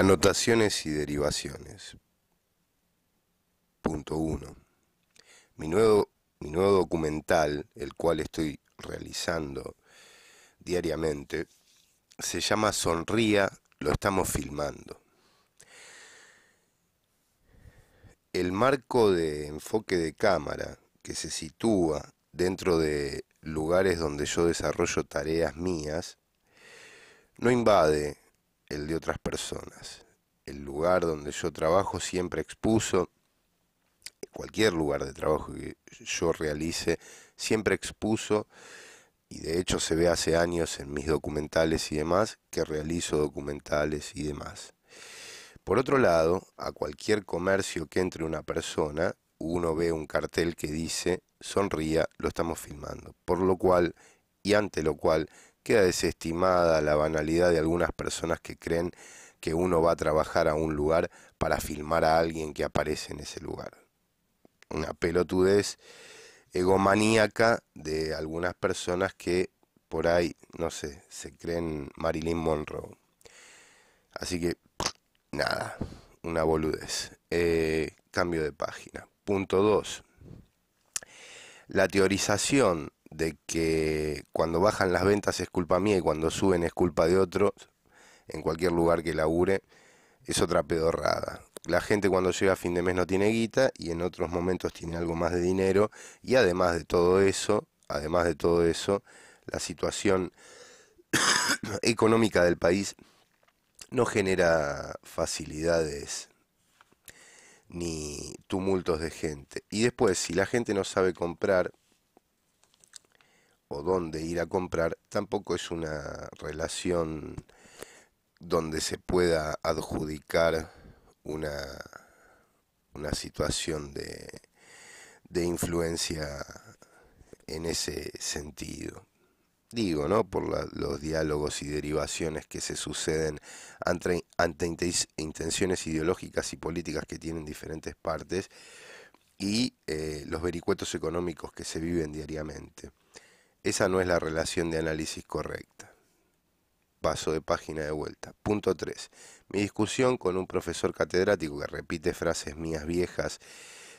Anotaciones y derivaciones. Punto 1. Mi nuevo, mi nuevo documental, el cual estoy realizando diariamente, se llama Sonría, lo estamos filmando. El marco de enfoque de cámara que se sitúa dentro de lugares donde yo desarrollo tareas mías, no invade el de otras personas. El lugar donde yo trabajo siempre expuso, cualquier lugar de trabajo que yo realice, siempre expuso, y de hecho se ve hace años en mis documentales y demás, que realizo documentales y demás. Por otro lado, a cualquier comercio que entre una persona, uno ve un cartel que dice, sonría, lo estamos filmando, por lo cual, y ante lo cual, queda desestimada la banalidad de algunas personas que creen que uno va a trabajar a un lugar para filmar a alguien que aparece en ese lugar. Una pelotudez egomaníaca de algunas personas que por ahí, no sé, se creen Marilyn Monroe. Así que, nada, una boludez. Eh, cambio de página. Punto 2. La teorización de que cuando bajan las ventas es culpa mía y cuando suben es culpa de otros en cualquier lugar que labure, es otra pedorrada. La gente cuando llega a fin de mes no tiene guita y en otros momentos tiene algo más de dinero y además de todo eso, además de todo eso, la situación económica del país no genera facilidades ni tumultos de gente. Y después, si la gente no sabe comprar, o dónde ir a comprar tampoco es una relación donde se pueda adjudicar una, situación de, de influencia en ese sentido. Digo, ¿no? Por los diálogos y derivaciones que se suceden ante, intenciones ideológicas y políticas que tienen diferentes partes y eh, los vericuetos económicos que se viven diariamente. Esa no es la relación de análisis correcta. Paso de página de vuelta. Punto 3. Mi discusión con un profesor catedrático que repite frases mías viejas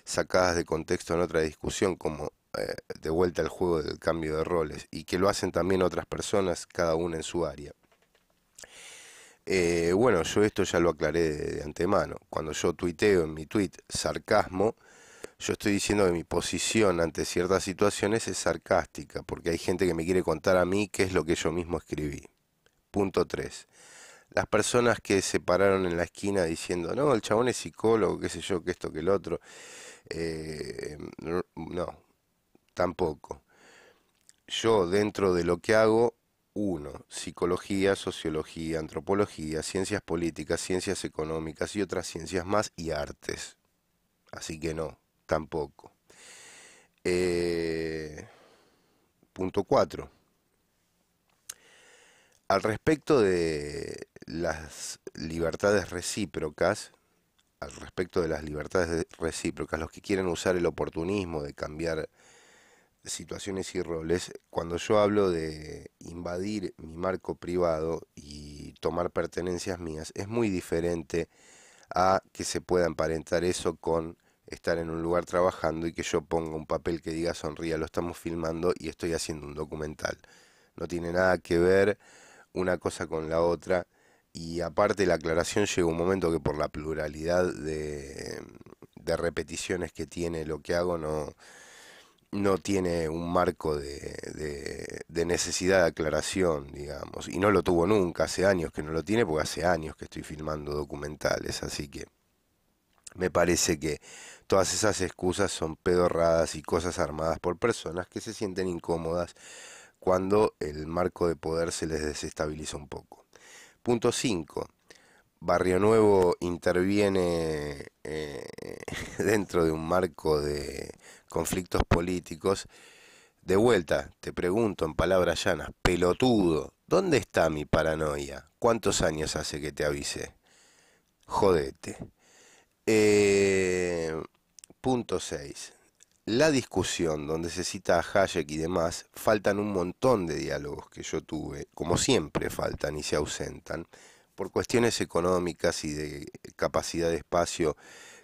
sacadas de contexto en otra discusión como eh, de vuelta al juego del cambio de roles y que lo hacen también otras personas, cada una en su área. Eh, bueno, yo esto ya lo aclaré de, antemano. Cuando yo tuiteo en mi tweet sarcasmo, yo estoy diciendo que mi posición ante ciertas situaciones es sarcástica, porque hay gente que me quiere contar a mí qué es lo que yo mismo escribí. Punto 3. Las personas que se pararon en la esquina diciendo, no, el chabón es psicólogo, qué sé yo, qué esto, que el otro. Eh, no, tampoco. Yo dentro de lo que hago, uno, psicología, sociología, antropología, ciencias políticas, ciencias económicas y otras ciencias más y artes. Así que no, tampoco. Eh, punto 4. Al respecto de las libertades recíprocas, al respecto de las libertades recíprocas, los que quieren usar el oportunismo de cambiar situaciones y roles, cuando yo hablo de invadir mi marco privado y tomar pertenencias mías, es muy diferente a que se pueda emparentar eso con estar en un lugar trabajando y que yo ponga un papel que diga sonría, lo estamos filmando y estoy haciendo un documental. No tiene nada que ver una cosa con la otra. Y aparte la aclaración llega un momento que por la pluralidad de, repeticiones que tiene lo que hago no, no tiene un marco de, necesidad de aclaración, digamos. Y no lo tuvo nunca, hace años que no lo tiene, porque hace años que estoy filmando documentales, así que... Me parece que todas esas excusas son pedorradas y cosas armadas por personas que se sienten incómodas cuando el marco de poder se les desestabiliza un poco. Punto 5. Barrio Nuevo interviene eh, dentro de un marco de conflictos políticos. De vuelta, te pregunto en palabras llanas, pelotudo, ¿dónde está mi paranoia? ¿Cuántos años hace que te avise? Jodete. Eh, punto 6. La discusión donde se cita a Hayek y demás, faltan un montón de diálogos que yo tuve, como siempre faltan y se ausentan, por cuestiones económicas y de capacidad de espacio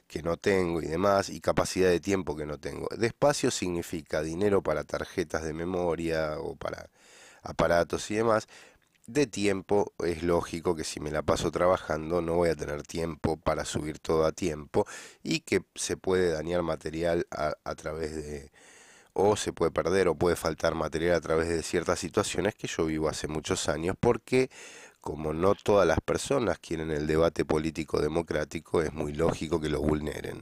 que no tengo y demás, y capacidad de tiempo que no tengo. De espacio significa dinero para tarjetas de memoria o para aparatos y demás, de tiempo es lógico que si me la paso trabajando no voy a tener tiempo para subir todo a tiempo y que se puede dañar material a, través de o se puede perder o puede faltar material a través de ciertas situaciones que yo vivo hace muchos años porque como no todas las personas quieren el debate político democrático es muy lógico que lo vulneren.